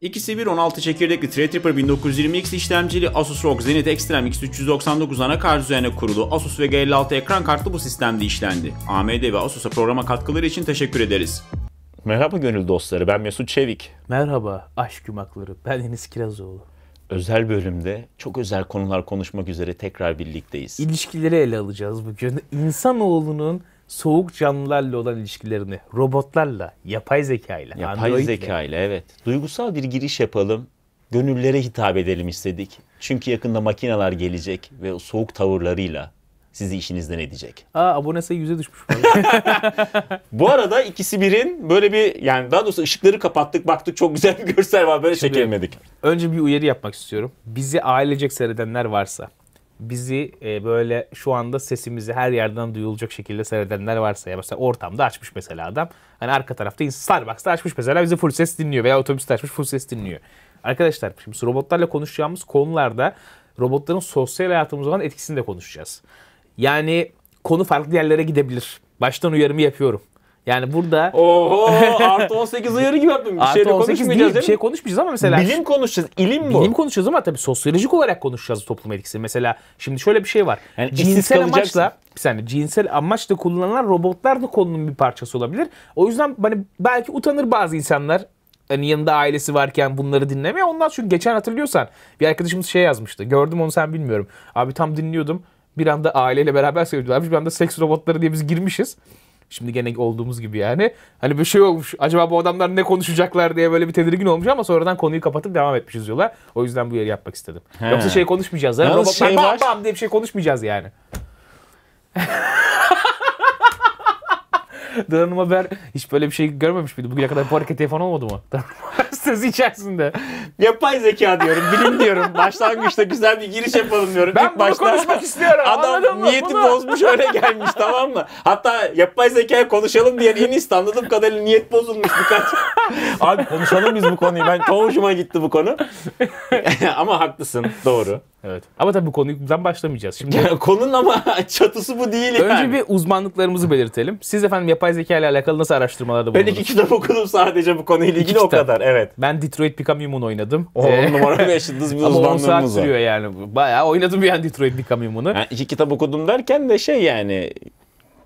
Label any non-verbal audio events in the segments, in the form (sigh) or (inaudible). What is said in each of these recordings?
İkisi bir 16 çekirdekli Threadripper 1920X işlemcili Asus ROG Zenith Extreme X399 anakart üzerine kurulu Asus Vega 56 ekran kartlı bu sistemde işlendi. AMD ve Asus'a programa katkıları için teşekkür ederiz. Merhaba gönül dostları ben Mesut Çevik. Merhaba aşk yumakları ben Enis Kirazoğlu. Özel bölümde çok özel konular konuşmak üzere tekrar birlikteyiz. İlişkileri ele alacağız bugün. İnsanoğlunun soğuk canlılarla olan ilişkilerini robotlarla, yapay zeka ile, yapay zeka ile evet. Duygusal bir giriş yapalım. Gönüllere hitap edelim istedik. Çünkü yakında makineler gelecek ve soğuk tavırlarıyla sizi işinizden edecek. Aa abone sayı yüze düşmüş. (laughs) Bu arada ikisi birin böyle bir yani daha doğrusu ışıkları kapattık baktık çok güzel bir görsel var böyle Şimdi, çekilmedik. Önce bir uyarı yapmak istiyorum. Bizi ailecek seyredenler varsa bizi e, böyle şu anda sesimizi her yerden duyulacak şekilde seyredenler varsa ya mesela ortamda açmış mesela adam. Hani arka tarafta Starbucks'ta açmış mesela bizi full ses dinliyor veya otobüste açmış full ses dinliyor. Arkadaşlar şimdi robotlarla konuşacağımız konularda robotların sosyal hayatımız olan etkisini de konuşacağız. Yani konu farklı yerlere gidebilir. Baştan uyarımı yapıyorum. Yani burada... Oho (laughs) artı 18 uyarı gibi yaptım. Bir artı 18 değil, bir şey konuşmayacağız ama mesela... Bilim konuşacağız, ilim bu. Bilim konuşacağız ama tabii sosyolojik olarak konuşacağız toplum etkisi. Mesela şimdi şöyle bir şey var. Yani cinsel amaçla bir saniye cinsel amaçla kullanılan robotlar da konunun bir parçası olabilir. O yüzden hani belki utanır bazı insanlar hani yanında ailesi varken bunları dinlemeye. Ondan çünkü geçen hatırlıyorsan bir arkadaşımız şey yazmıştı. Gördüm onu sen bilmiyorum. Abi tam dinliyordum. Bir anda aileyle beraber seyrediyorlarmış. Bir anda seks robotları diye biz girmişiz. Şimdi gene olduğumuz gibi yani. Hani bir şey olmuş. Acaba bu adamlar ne konuşacaklar diye böyle bir tedirgin olmuş ama sonradan konuyu kapatıp devam etmişiz yola. O yüzden bu yeri yapmak istedim. He. Yoksa şey konuşmayacağız. Yani robotlar şey bam, var. bam diye bir şey konuşmayacağız yani. (laughs) Donanım Haber hiç böyle bir şey görmemiş miydi? Bugüne kadar bu hareketi yapan olmadı mı? (laughs) Söz içerisinde. Yapay zeka diyorum, bilim diyorum. Başlangıçta güzel bir giriş yapalım diyorum. Ben İlk bunu başta, konuşmak istiyorum. Adam niyeti bunu? bozmuş öyle gelmiş tamam mı? Hatta yapay zeka konuşalım diye en istanladığım kadarıyla niyet bozulmuş birkaç. Abi konuşalım biz bu konuyu. Ben çok hoşuma gitti bu konu. (laughs) ama haklısın. Doğru. Evet. Ama tabii bu konuyu konudan başlamayacağız. Şimdi (laughs) konunun ama (laughs) çatısı bu değil yani. Önce bir uzmanlıklarımızı belirtelim. Siz efendim yapay zeka ile alakalı nasıl araştırmalarda bulundunuz? Ben iki kitap okudum sadece bu konuyla ilgili o kadar. Evet. Ben Detroit Become Human oynadım. O ee, numara yaşadığınız bir uzmanlığımız Ama 10 saat sürüyor yani. Bayağı oynadım yani Detroit Become Human'ı. Yani iki kitap okudum derken de şey yani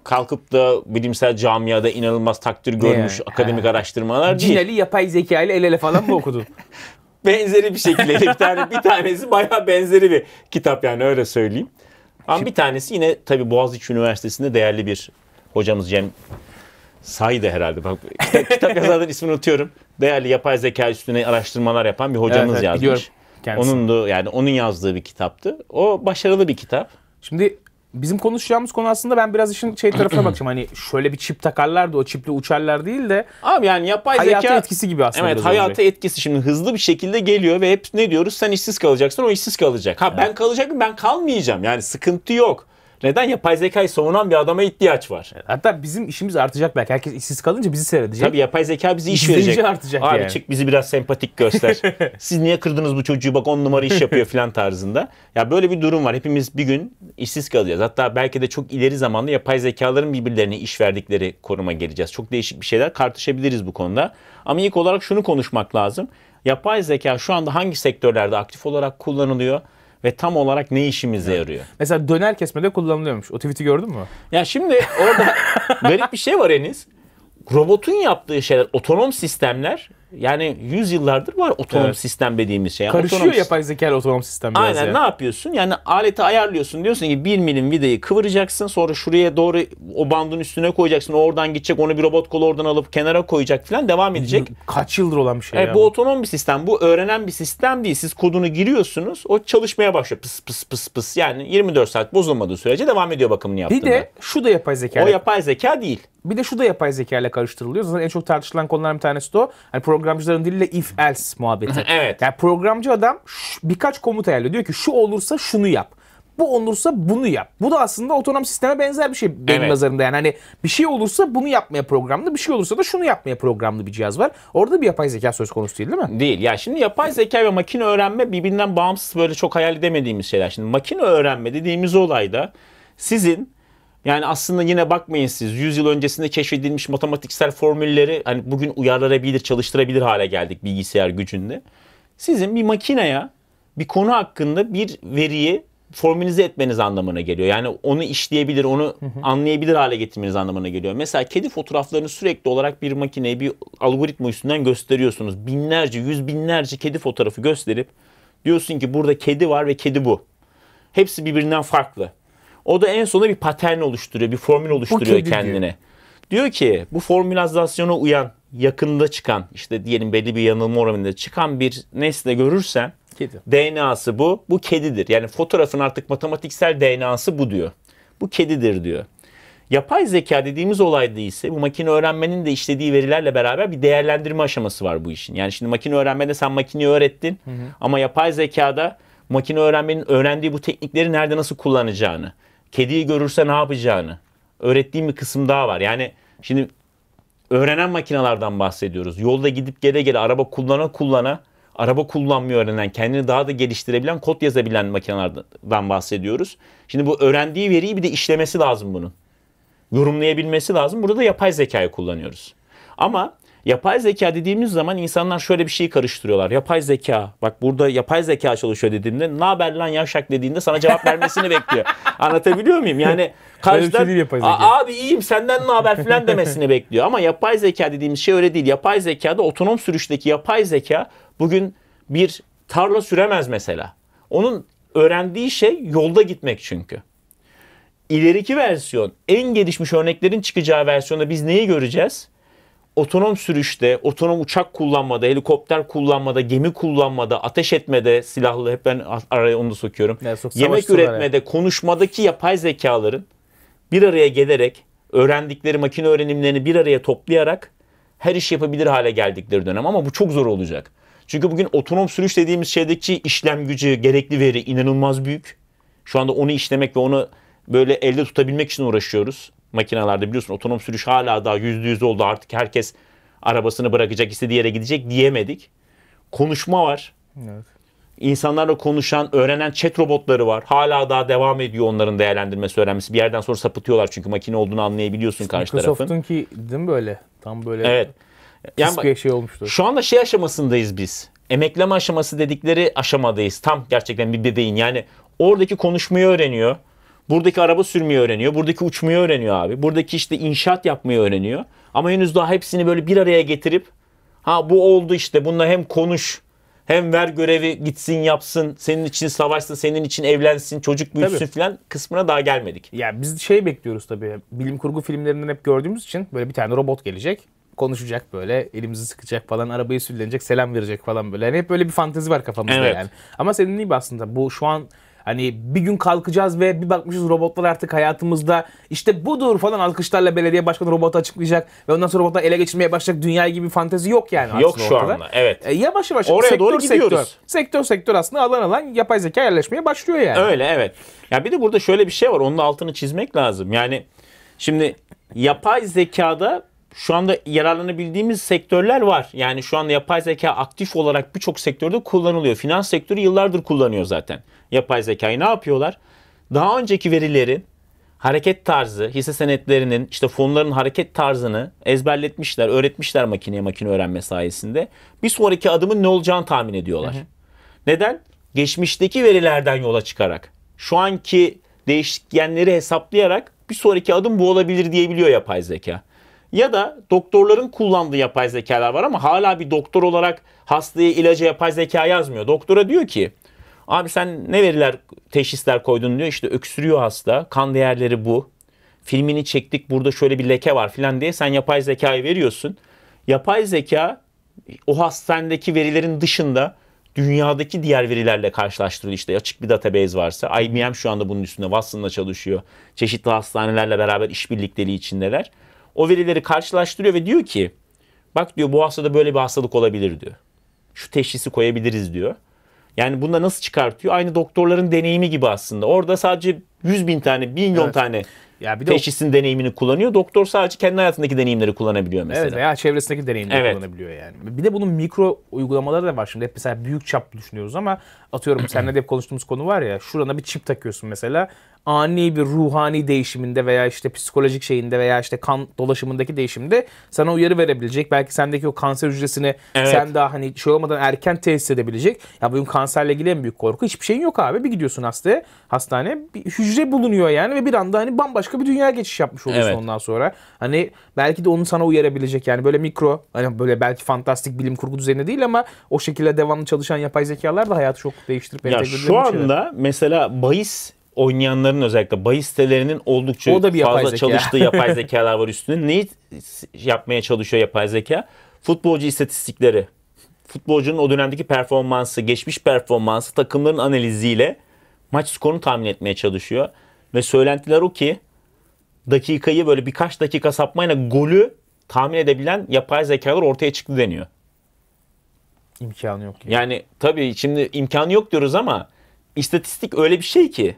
kalkıp da bilimsel camiada inanılmaz takdir görmüş yani, akademik he. araştırmalar değil. Cinali yapay zeka ile el ele falan mı okudun? (laughs) benzeri bir şekilde bir tane bir tanesi bayağı benzeri bir kitap yani öyle söyleyeyim. Ama Şimdi, bir tanesi yine tabii Boğaziçi Üniversitesi'nde değerli bir hocamız Cem Saydı herhalde. Bak kitap, kitap (laughs) yazarların ismini unutuyorum. Değerli yapay zeka üstüne araştırmalar yapan bir hocamız evet, evet, yazmış. Onun da yani onun yazdığı bir kitaptı. O başarılı bir kitap. Şimdi bizim konuşacağımız konu aslında ben biraz işin şey tarafına (clears throat) bakacağım. Hani şöyle bir çip takarlar da o çiple uçarlar değil de. Abi yani yapay hayata zeka. etkisi gibi aslında. Evet hayata abi. etkisi şimdi hızlı bir şekilde geliyor ve hep ne diyoruz sen işsiz kalacaksın o işsiz kalacak. Ha evet. ben kalacak mı ben kalmayacağım yani sıkıntı yok. Neden? Yapay zekayı savunan bir adama ihtiyaç var. Hatta bizim işimiz artacak belki. Herkes işsiz kalınca bizi seyredecek. Tabii yapay zeka bizi iş verecek. İzleyici verecek. artacak Abi yani. çık bizi biraz sempatik göster. (laughs) Siz niye kırdınız bu çocuğu bak on numara iş yapıyor falan tarzında. Ya böyle bir durum var. Hepimiz bir gün işsiz kalacağız. Hatta belki de çok ileri zamanda yapay zekaların birbirlerine iş verdikleri koruma geleceğiz. Çok değişik bir şeyler tartışabiliriz bu konuda. Ama ilk olarak şunu konuşmak lazım. Yapay zeka şu anda hangi sektörlerde aktif olarak kullanılıyor? ve tam olarak ne işimize evet. yarıyor? Mesela döner kesmede kullanılıyormuş. O tweet'i gördün mü? Ya şimdi orada (laughs) garip bir şey var Enis. Robotun yaptığı şeyler, otonom sistemler yani 100 yıllardır var otonom evet. sistem dediğimiz şey. Karışıyor otonom yapay zeka ile otonom sistem biraz Aynen ya. ne yapıyorsun? Yani aleti ayarlıyorsun. Diyorsun ki 1 milim vidayı kıvıracaksın. Sonra şuraya doğru o bandın üstüne koyacaksın. Oradan gidecek. Onu bir robot kolu oradan alıp kenara koyacak falan devam edecek. Kaç yıldır olan bir şey e, ya. Bu otonom bir sistem. Bu öğrenen bir sistem değil. Siz kodunu giriyorsunuz. O çalışmaya başlıyor. Pıs pıs pıs pıs. Yani 24 saat bozulmadığı sürece devam ediyor bakımını yaptığında. Bir de şu da yapay zeka. O yapay zeka değil. Bir de şu da yapay zeka ile karıştırılıyor. Zaten en çok tartışılan konular bir tanesi de o. Hani program programcıların diliyle if else muhabbeti. (laughs) evet. Yani programcı adam birkaç komut ayarlıyor. Diyor ki şu olursa şunu yap bu olursa bunu yap. Bu da aslında otonom sisteme benzer bir şey benim evet. nazarımda. Yani hani bir şey olursa bunu yapmaya programlı, bir şey olursa da şunu yapmaya programlı bir cihaz var. Orada bir yapay zeka söz konusu değil değil mi? Değil. Ya şimdi yapay zeka ve makine öğrenme birbirinden bağımsız böyle çok hayal edemediğimiz şeyler. Şimdi makine öğrenme dediğimiz olayda sizin yani aslında yine bakmayın siz 100 yıl öncesinde keşfedilmiş matematiksel formülleri hani bugün uyarlanabilir, çalıştırabilir hale geldik bilgisayar gücünde. Sizin bir makineye bir konu hakkında bir veriyi formülize etmeniz anlamına geliyor. Yani onu işleyebilir, onu hı hı. anlayabilir hale getirmeniz anlamına geliyor. Mesela kedi fotoğraflarını sürekli olarak bir makineye, bir algoritma üstünden gösteriyorsunuz. Binlerce, yüz binlerce kedi fotoğrafı gösterip diyorsun ki burada kedi var ve kedi bu. Hepsi birbirinden farklı. O da en sonunda bir patern oluşturuyor, bir formül oluşturuyor okay, kendine. Diyor. diyor ki bu formülizasyona uyan, yakında çıkan, işte diyelim belli bir yanılma oranında çıkan bir nesne görürsem, Kedi. DNA'sı bu, bu kedidir. Yani fotoğrafın artık matematiksel DNA'sı bu diyor. Bu kedidir diyor. Yapay zeka dediğimiz olayda ise bu makine öğrenmenin de işlediği verilerle beraber bir değerlendirme aşaması var bu işin. Yani şimdi makine öğrenmede sen makineyi öğrettin hı hı. ama yapay zekada makine öğrenmenin öğrendiği bu teknikleri nerede nasıl kullanacağını kediyi görürse ne yapacağını öğrettiğim bir kısım daha var. Yani şimdi öğrenen makinalardan bahsediyoruz. Yolda gidip gele gele araba kullana kullana araba kullanmayı öğrenen, kendini daha da geliştirebilen, kod yazabilen makinelerden bahsediyoruz. Şimdi bu öğrendiği veriyi bir de işlemesi lazım bunun. Yorumlayabilmesi lazım. Burada da yapay zekayı kullanıyoruz. Ama Yapay zeka dediğimiz zaman insanlar şöyle bir şeyi karıştırıyorlar. Yapay zeka. Bak burada yapay zeka çalışıyor dediğimde ne haber lan yavşak dediğinde sana cevap vermesini bekliyor. (laughs) Anlatabiliyor muyum? Yani şey karşıdan şey abi iyiyim senden ne haber falan demesini bekliyor. Ama yapay zeka dediğimiz şey öyle değil. Yapay zekada otonom sürüşteki yapay zeka bugün bir tarla süremez mesela. Onun öğrendiği şey yolda gitmek çünkü. İleriki versiyon, en gelişmiş örneklerin çıkacağı versiyonda biz neyi göreceğiz? otonom sürüşte, otonom uçak kullanmada, helikopter kullanmada, gemi kullanmada, ateş etmede, silahlı hep ben araya onu da sokuyorum. Ya, yemek üretmede, yani. konuşmadaki yapay zekaların bir araya gelerek öğrendikleri makine öğrenimlerini bir araya toplayarak her iş yapabilir hale geldikleri dönem ama bu çok zor olacak. Çünkü bugün otonom sürüş dediğimiz şeydeki işlem gücü, gerekli veri inanılmaz büyük. Şu anda onu işlemek ve onu böyle elde tutabilmek için uğraşıyoruz makinalarda biliyorsun otonom sürüş hala daha yüzde yüz oldu. Artık herkes arabasını bırakacak, istediği yere gidecek diyemedik. Konuşma var. Evet. İnsanlarla konuşan, öğrenen chat robotları var. Hala daha devam ediyor onların değerlendirmesi, öğrenmesi. Bir yerden sonra sapıtıyorlar çünkü makine olduğunu anlayabiliyorsun karşı Microsoft'un tarafın. Microsoft'un ki değil mi böyle? Tam böyle evet. yani, bir şey olmuştu. Şu anda şey aşamasındayız biz. Emekleme aşaması dedikleri aşamadayız. Tam gerçekten bir bebeğin. Yani oradaki konuşmayı öğreniyor Buradaki araba sürmeyi öğreniyor. Buradaki uçmayı öğreniyor abi. Buradaki işte inşaat yapmayı öğreniyor. Ama henüz daha hepsini böyle bir araya getirip ha bu oldu işte bununla hem konuş hem ver görevi gitsin yapsın senin için savaşsın senin için evlensin çocuk büyüsün filan kısmına daha gelmedik. Ya yani biz şey bekliyoruz tabii bilim kurgu filmlerinden hep gördüğümüz için böyle bir tane robot gelecek konuşacak böyle elimizi sıkacak falan arabayı süllenecek selam verecek falan böyle. Yani hep böyle bir fantezi var kafamızda evet. yani. Ama senin gibi aslında bu şu an Hani bir gün kalkacağız ve bir bakmışız robotlar artık hayatımızda. İşte budur falan alkışlarla belediye başkanı robotu açıklayacak ve ondan sonra robotlar ele geçirmeye başlayacak dünya gibi bir fantezi yok yani. Yok şu ortada. anda evet. E, yavaş yavaş Oraya sektör, doğru Sektör, sektör sektör aslında alan alan yapay zeka yerleşmeye başlıyor yani. Öyle evet. Ya bir de burada şöyle bir şey var onun altını çizmek lazım. Yani şimdi yapay zekada şu anda yararlanabildiğimiz sektörler var. Yani şu anda yapay zeka aktif olarak birçok sektörde kullanılıyor. Finans sektörü yıllardır kullanıyor zaten. Yapay zekayı ne yapıyorlar? Daha önceki verilerin hareket tarzı, hisse senetlerinin, işte fonların hareket tarzını ezberletmişler, öğretmişler makineye makine öğrenme sayesinde. Bir sonraki adımın ne olacağını tahmin ediyorlar. Neden? Geçmişteki verilerden yola çıkarak, şu anki değişkenleri hesaplayarak bir sonraki adım bu olabilir diyebiliyor yapay zeka ya da doktorların kullandığı yapay zekalar var ama hala bir doktor olarak hastaya ilacı yapay zeka yazmıyor. Doktora diyor ki abi sen ne veriler teşhisler koydun diyor işte öksürüyor hasta kan değerleri bu filmini çektik burada şöyle bir leke var filan diye sen yapay zekayı veriyorsun. Yapay zeka o hastanedeki verilerin dışında dünyadaki diğer verilerle karşılaştırılıyor. işte. açık bir database varsa IBM şu anda bunun üstünde Watson'la çalışıyor. Çeşitli hastanelerle beraber işbirlikleri içindeler o verileri karşılaştırıyor ve diyor ki bak diyor bu hastada böyle bir hastalık olabilir diyor. Şu teşhisi koyabiliriz diyor. Yani bunda nasıl çıkartıyor? Aynı doktorların deneyimi gibi aslında. Orada sadece 100 bin tane, milyon evet. tane ya bir de teşhisin o... deneyimini kullanıyor. Doktor sadece kendi hayatındaki deneyimleri kullanabiliyor mesela. Evet veya çevresindeki deneyimleri evet. kullanabiliyor yani. Bir de bunun mikro uygulamaları da var şimdi. Hep mesela büyük çaplı düşünüyoruz ama atıyorum (clears throat) seninle de hep konuştuğumuz konu var ya. Şurana bir çip takıyorsun mesela ani bir ruhani değişiminde veya işte psikolojik şeyinde veya işte kan dolaşımındaki değişimde sana uyarı verebilecek. Belki sendeki o kanser hücresini evet. sen daha hani şey olmadan erken tesis edebilecek. Ya bugün kanserle ilgili en büyük korku hiçbir şeyin yok abi. Bir gidiyorsun hastaya, hastane bir hücre bulunuyor yani ve bir anda hani bambaşka bir dünya geçiş yapmış oluyorsun evet. ondan sonra. Hani belki de onu sana uyarabilecek yani böyle mikro hani böyle belki fantastik bilim kurgu düzeni değil ama o şekilde devamlı çalışan yapay zekalar da hayatı çok değiştirip ya şu anda şeyler. mesela bahis oynayanların özellikle bahis sitelerinin oldukça o da bir fazla zeka. çalıştığı (laughs) yapay zekalar var üstünde. Neyi yapmaya çalışıyor yapay zeka? Futbolcu istatistikleri. Futbolcunun o dönemdeki performansı, geçmiş performansı, takımların analiziyle maç skorunu tahmin etmeye çalışıyor. Ve söylentiler o ki dakikayı böyle birkaç dakika sapmayla golü tahmin edebilen yapay zekalar ortaya çıktı deniyor. İmkanı yok. Yani, yani tabii şimdi imkanı yok diyoruz ama istatistik öyle bir şey ki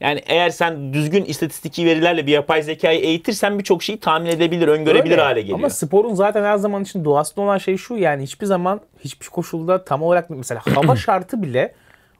yani eğer sen düzgün istatistiki verilerle bir yapay zekayı eğitirsen birçok şeyi tahmin edebilir, öngörebilir Öyle. hale geliyor. Ama sporun zaten her zaman için doğasında olan şey şu yani hiçbir zaman hiçbir koşulda tam olarak mesela hava (clears throat) şartı bile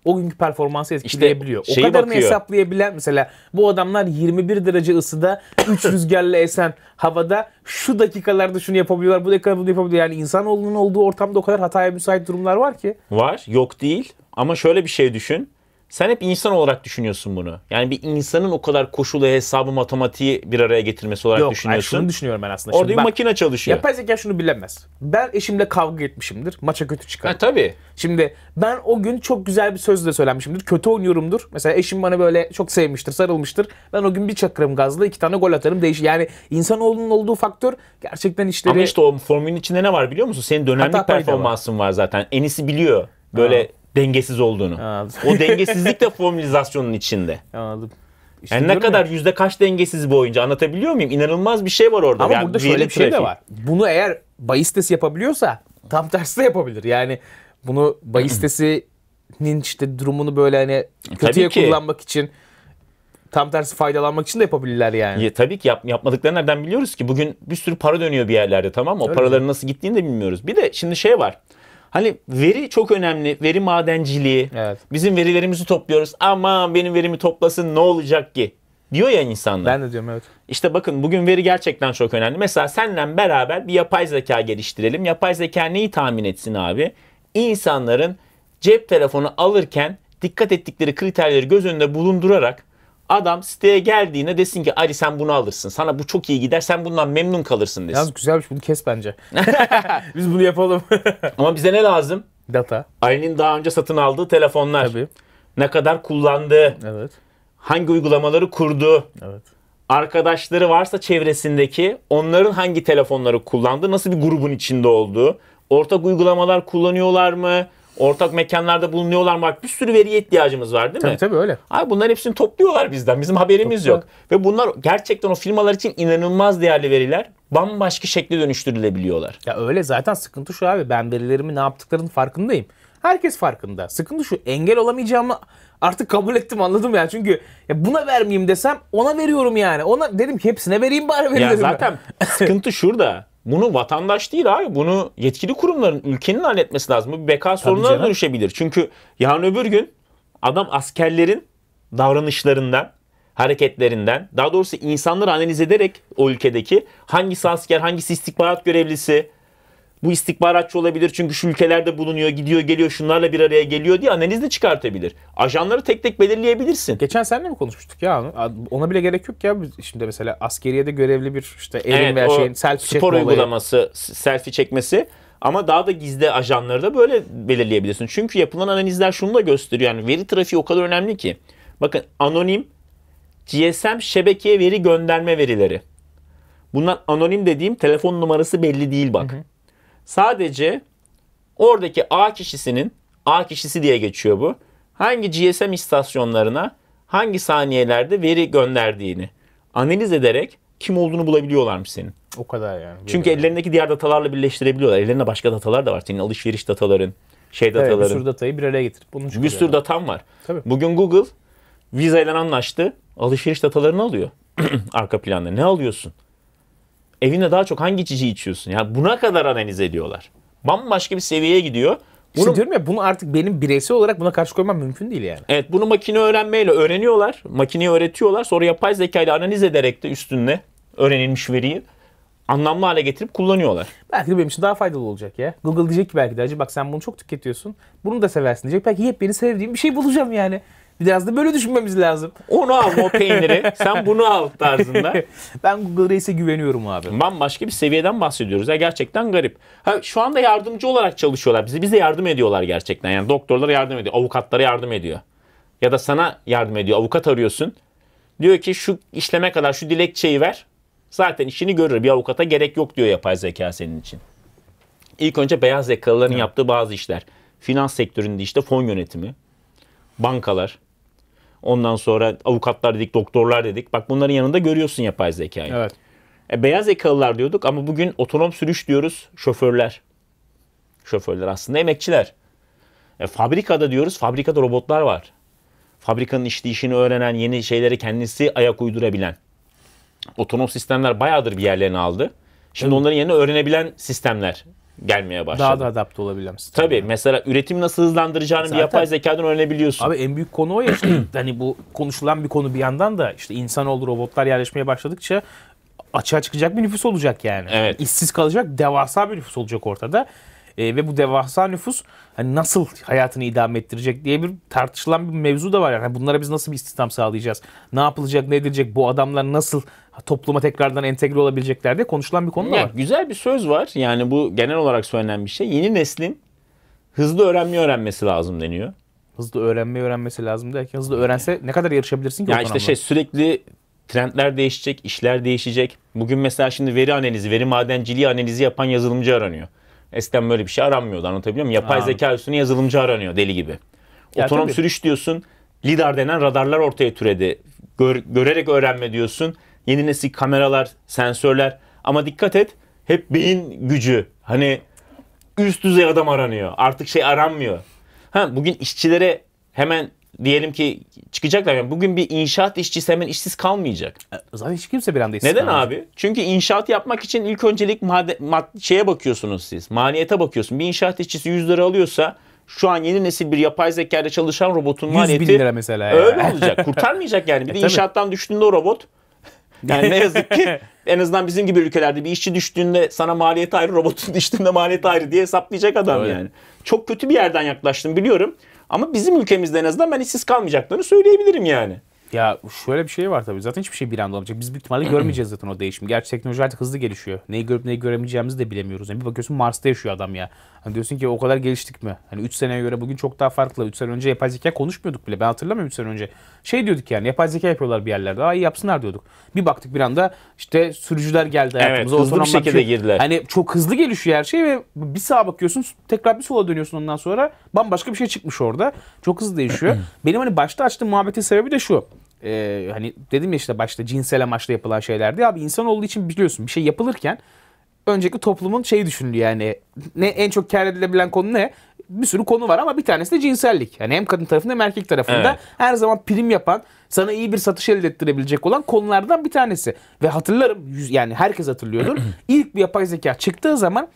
o günkü performansı etkileyebiliyor. İşte o kadarını bakıyor. hesaplayabilen mesela bu adamlar 21 derece ısıda 3 (clears throat) rüzgarla esen havada şu dakikalarda şunu yapabiliyorlar, bu dakikalarda bunu yapabiliyor. Yani insanoğlunun olduğu ortamda o kadar hataya müsait durumlar var ki. Var, yok değil. Ama şöyle bir şey düşün. Sen hep insan olarak düşünüyorsun bunu. Yani bir insanın o kadar koşulu hesabı matematiği bir araya getirmesi olarak Yok, düşünüyorsun. Yok şunu düşünüyorum ben aslında. Orada Şimdi bir bak, makine çalışıyor. Yapay zeka şunu bilemez. Ben eşimle kavga etmişimdir. Maça kötü çıkar. Ha, tabii. Şimdi ben o gün çok güzel bir sözle söylenmişimdir. Kötü oynuyorumdur. Mesela eşim bana böyle çok sevmiştir, sarılmıştır. Ben o gün bir çakırım gazla iki tane gol atarım değişir. Yani insanoğlunun olduğu faktör gerçekten işleri... Ama işte o formülün içinde ne var biliyor musun? Senin dönemlik Hata performansın var. var zaten. Enis'i biliyor. Böyle ha dengesiz olduğunu. Anladım. O dengesizlik de formülizasyonun içinde. Anladım. İşte yani ne kadar ya. yüzde kaç dengesiz bu oyuncu anlatabiliyor muyum? İnanılmaz bir şey var orada. Ama yani burada şöyle bir şey trafik. de var. Bunu eğer bahis yapabiliyorsa tam tersi de yapabilir. Yani bunu bahistesinin hmm. işte durumunu böyle hani e, kötüye kullanmak için tam tersi faydalanmak için de yapabilirler yani. Ya, tabii ki yap, yapmadıklarını nereden biliyoruz ki? Bugün bir sürü para dönüyor bir yerlerde tamam mı? O paraların nasıl gittiğini de bilmiyoruz. Bir de şimdi şey var. Hani veri çok önemli. Veri madenciliği. Evet. Bizim verilerimizi topluyoruz. Ama benim verimi toplasın ne olacak ki? Diyor ya insanlar. Ben de diyorum evet. İşte bakın bugün veri gerçekten çok önemli. Mesela seninle beraber bir yapay zeka geliştirelim. Yapay zeka neyi tahmin etsin abi? İnsanların cep telefonu alırken dikkat ettikleri kriterleri göz önünde bulundurarak Adam siteye geldiğinde desin ki Ali sen bunu alırsın. Sana bu çok iyi gider. Sen bundan memnun kalırsın desin. Yalnız güzelmiş bunu kes bence. (laughs) (laughs) Biz bunu yapalım. (laughs) Ama bize ne lazım? Data. Ali'nin daha önce satın aldığı telefonlar. Tabii. Ne kadar kullandı? Evet. Hangi uygulamaları kurdu. Evet. Arkadaşları varsa çevresindeki onların hangi telefonları kullandı, nasıl bir grubun içinde olduğu, ortak uygulamalar kullanıyorlar mı? ortak mekanlarda bulunuyorlar mı? Bir sürü veriye ihtiyacımız var değil tabii, mi? Tabii tabii öyle. Abi bunların hepsini topluyorlar bizden. Bizim haberimiz Topla. yok. Ve bunlar gerçekten o firmalar için inanılmaz değerli veriler. Bambaşka şekle dönüştürülebiliyorlar. Ya öyle zaten sıkıntı şu abi. Ben verilerimi ne yaptıklarının farkındayım. Herkes farkında. Sıkıntı şu engel olamayacağımı artık kabul ettim anladım yani. Çünkü ya buna vermeyeyim desem ona veriyorum yani. Ona dedim hepsine vereyim bari verilerimi. Ya zaten (laughs) sıkıntı şurada. Bunu vatandaş değil abi. Bunu yetkili kurumların, ülkenin halletmesi lazım. Bu bir beka Tabii sorununa dönüşebilir. Çünkü yarın öbür gün adam askerlerin davranışlarından, hareketlerinden, daha doğrusu insanları analiz ederek o ülkedeki hangisi asker, hangisi istihbarat görevlisi, bu istihbaratçı olabilir çünkü şu ülkelerde bulunuyor, gidiyor, geliyor, şunlarla bir araya geliyor diye analiz de çıkartabilir. Ajanları tek tek belirleyebilirsin. Geçen senle mi konuşmuştuk ya Ona bile gerek yok ya. Şimdi mesela askeriye de görevli bir işte elin evet, veya şeyin selfie çekme Spor uygulaması, olayı. selfie çekmesi. Ama daha da gizli ajanları da böyle belirleyebilirsin. Çünkü yapılan analizler şunu da gösteriyor. Yani veri trafiği o kadar önemli ki. Bakın anonim GSM şebekeye veri gönderme verileri. Bundan anonim dediğim telefon numarası belli değil bak. Hı hı. Sadece oradaki A kişisinin, A kişisi diye geçiyor bu. Hangi GSM istasyonlarına hangi saniyelerde veri gönderdiğini analiz ederek kim olduğunu bulabiliyorlarmış senin. O kadar yani. Çünkü ellerindeki diğer datalarla birleştirebiliyorlar. Ellerinde başka datalar da var. Senin alışveriş dataların, şey dataların. Evet, bir sürü datayı bir araya getirip bunu çıkarıyor. Bir sürü datan var. Tabii. Bugün Google Visa ile anlaştı. Alışveriş datalarını alıyor. (clears throat) Arka planda. Ne alıyorsun? evinde daha çok hangi içeceği içiyorsun? Yani buna kadar analiz ediyorlar. Bambaşka bir seviyeye gidiyor. Bunu, işte diyorum ya bunu artık benim bireysel olarak buna karşı koymam mümkün değil yani. Evet bunu makine öğrenmeyle öğreniyorlar. Makineyi öğretiyorlar. Sonra yapay zeka ile analiz ederek de üstünde öğrenilmiş veriyi anlamlı hale getirip kullanıyorlar. Belki de benim için daha faydalı olacak ya. Google diyecek ki belki de acı bak sen bunu çok tüketiyorsun. Bunu da seversin diyecek. Belki yepyeni sevdiğim bir şey bulacağım yani. Biraz da böyle düşünmemiz lazım. Onu al o peyniri. sen bunu al tarzında. (laughs) ben Google Reis'e güveniyorum abi. Bambaşka bir seviyeden bahsediyoruz. Ya gerçekten garip. Ha, şu anda yardımcı olarak çalışıyorlar. Bize, bize yardım ediyorlar gerçekten. Yani doktorlara yardım ediyor. Avukatlara yardım ediyor. Ya da sana yardım ediyor. Avukat arıyorsun. Diyor ki şu işleme kadar şu dilekçeyi ver. Zaten işini görür. Bir avukata gerek yok diyor yapay zeka senin için. İlk önce beyaz yakalıların evet. yaptığı bazı işler. Finans sektöründe işte fon yönetimi, bankalar, Ondan sonra avukatlar dedik, doktorlar dedik. Bak bunların yanında görüyorsun yapay zekayı. Evet. E, beyaz yakalılar diyorduk ama bugün otonom sürüş diyoruz şoförler. Şoförler aslında emekçiler. E, fabrikada diyoruz fabrikada robotlar var. Fabrikanın işleyişini öğrenen yeni şeyleri kendisi ayak uydurabilen. Otonom sistemler bayağıdır bir yerlerini aldı. Şimdi onların yerine öğrenebilen sistemler gelmeye başladı. Daha da adapte olabilen sistem. Tabii yani. mesela üretim nasıl hızlandıracağını Zaten, bir yapay zekadan öğrenebiliyorsun. Abi en büyük konu o ya işte (clears throat) hani bu konuşulan bir konu bir yandan da işte insan oldu robotlar yerleşmeye başladıkça açığa çıkacak bir nüfus olacak yani. Evet. İşsiz kalacak devasa bir nüfus olacak ortada e, ve bu devasa nüfus hani nasıl hayatını idame ettirecek diye bir tartışılan bir mevzu da var. Yani bunlara biz nasıl bir istihdam sağlayacağız? Ne yapılacak, ne edilecek? Bu adamlar nasıl topluma tekrardan entegre olabilecekler diye konuşulan bir konu da var. Güzel bir söz var. Yani bu genel olarak söylenen bir şey. Yeni neslin hızlı öğrenmeyi öğrenmesi lazım deniyor. Hızlı öğrenmeyi öğrenmesi lazım derken hızlı öğrense ne kadar yarışabilirsin ki? Ya yani işte şey sürekli trendler değişecek, işler değişecek. Bugün mesela şimdi veri analizi, veri madenciliği analizi yapan yazılımcı aranıyor. Eskiden böyle bir şey aranmıyordu anlatabiliyor muyum? Yapay Aa. zeka üstüne yazılımcı aranıyor deli gibi. Ya Otonom sürüş diyorsun. Lidar denen radarlar ortaya türedi. Gör, görerek öğrenme diyorsun. Yeni nesil kameralar, sensörler. Ama dikkat et hep beyin gücü. Hani üst düzey adam aranıyor. Artık şey aranmıyor. Ha, bugün işçilere hemen diyelim ki çıkacaklar. Yani bugün bir inşaat işçisi hemen işsiz kalmayacak. E, zaten hiç kimse bir anda işsiz Neden kalmayacak. abi? Çünkü inşaat yapmak için ilk öncelik madde, mad- şeye bakıyorsunuz siz. Maliyete bakıyorsun. Bir inşaat işçisi 100 lira alıyorsa şu an yeni nesil bir yapay zekayla çalışan robotun maliyeti... 100 bin lira mesela. Öyle (laughs) olacak. Kurtarmayacak yani. Bir de e, inşaattan düştüğünde o robot yani ne yazık ki (laughs) en azından bizim gibi ülkelerde bir işçi düştüğünde sana maliyet ayrı, robotun (laughs) düştüğünde maliyet ayrı diye hesaplayacak adam Öyle. yani. Çok kötü bir yerden yaklaştım biliyorum. Ama bizim ülkemizde en azından ben işsiz kalmayacaklarını söyleyebilirim yani. Ya şöyle bir şey var tabii. Zaten hiçbir şey bir anda olmayacak. Biz bir ihtimalle (clears throat) görmeyeceğiz zaten o değişimi. Gerçi teknoloji artık hızlı gelişiyor. Neyi görüp neyi göremeyeceğimizi de bilemiyoruz. Yani bir bakıyorsun Mars'ta yaşıyor adam ya. Hani diyorsun ki o kadar geliştik mi? Hani 3 seneye göre bugün çok daha farklı. 3 sene önce yapay zeka konuşmuyorduk bile. Ben hatırlamıyorum 3 sene önce. Şey diyorduk yani yapay zeka yapıyorlar bir yerlerde. Ay yapsınlar diyorduk. Bir baktık bir anda işte sürücüler geldi hayatımıza. Evet hızlı bir şekilde girdiler. Hani çok hızlı gelişiyor her şey ve bir sağa bakıyorsun tekrar bir sola dönüyorsun ondan sonra bambaşka bir şey çıkmış orada. Çok hızlı değişiyor. (clears throat) Benim hani başta açtığım muhabbetin sebebi de şu e, hani dedim ya işte başta cinsel amaçla yapılan şeylerdi. Abi insan olduğu için biliyorsun bir şey yapılırken öncelikle toplumun şeyi düşünülüyor yani ne en çok kar edilebilen konu ne? Bir sürü konu var ama bir tanesi de cinsellik. Yani hem kadın tarafında hem erkek tarafında evet. her zaman prim yapan, sana iyi bir satış elde ettirebilecek olan konulardan bir tanesi. Ve hatırlarım yani herkes hatırlıyordur. (clears throat) İlk bir yapay zeka çıktığı zaman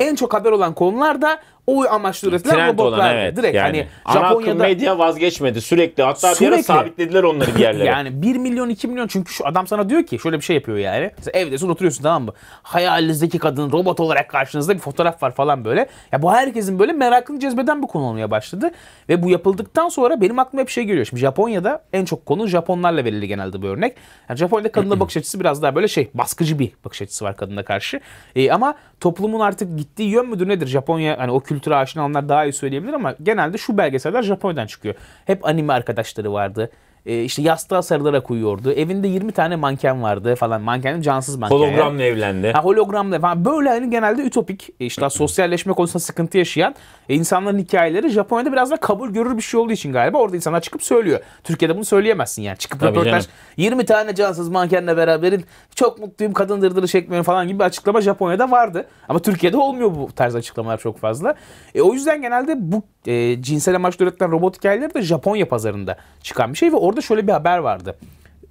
en çok haber olan konular da o amaçlı üretilen Trend robotlar. Olan, evet, Direkt hani yani. hani Ana medya vazgeçmedi sürekli. Hatta sürekli. bir ara sabitlediler onları bir (laughs) yerlere. yani 1 milyon 2 milyon çünkü şu adam sana diyor ki şöyle bir şey yapıyor yani. Mesela evdesin oturuyorsun tamam mı? Hayalinizdeki kadın robot olarak karşınızda bir fotoğraf var falan böyle. Ya bu herkesin böyle merakını cezbeden bir konu olmaya başladı. Ve bu yapıldıktan sonra benim aklıma hep şey geliyor. Şimdi Japonya'da en çok konu Japonlarla verilir genelde bu örnek. Yani Japonya'da kadına bakış açısı biraz daha böyle şey baskıcı bir bakış açısı var kadına karşı. E, ama toplumun artık gittiği yön müdür nedir? Japonya hani o kültür kültüre aşina olanlar daha iyi söyleyebilir ama genelde şu belgeseller Japonya'dan çıkıyor. Hep anime arkadaşları vardı. E, işte yastığa sarılarak uyuyordu. Evinde 20 tane manken vardı falan. Mankenin cansız manken. Hologramla evlendi. Ha, hologramla falan. Böyle hani genelde ütopik e, işte sosyalleşme konusunda sıkıntı yaşayan e, insanların hikayeleri Japonya'da biraz da kabul görür bir şey olduğu için galiba. Orada insanlar çıkıp söylüyor. Türkiye'de bunu söyleyemezsin yani. Çıkıp Tabii röportaj canım. 20 tane cansız mankenle beraberin çok mutluyum kadın dırdırı çekmiyorum falan gibi açıklama Japonya'da vardı. Ama Türkiye'de olmuyor bu tarz açıklamalar çok fazla. E, o yüzden genelde bu e, cinsel amaçlı üretilen robot hikayeleri de Japonya pazarında çıkan bir şey ve orada şöyle bir haber vardı.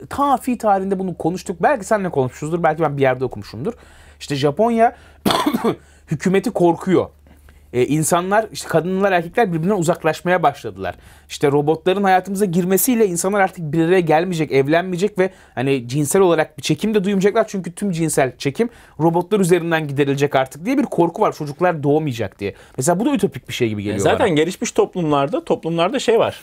Ta fi tarihinde bunu konuştuk. Belki senle konuşmuşuzdur. Belki ben bir yerde okumuşumdur. İşte Japonya (coughs) hükümeti korkuyor e, insanlar işte kadınlar erkekler birbirinden uzaklaşmaya başladılar. İşte robotların hayatımıza girmesiyle insanlar artık bir araya gelmeyecek, evlenmeyecek ve hani cinsel olarak bir çekim de duymayacaklar çünkü tüm cinsel çekim robotlar üzerinden giderilecek artık diye bir korku var. Çocuklar doğmayacak diye. Mesela bu da ütopik bir şey gibi geliyor. Zaten bana. gelişmiş toplumlarda toplumlarda şey var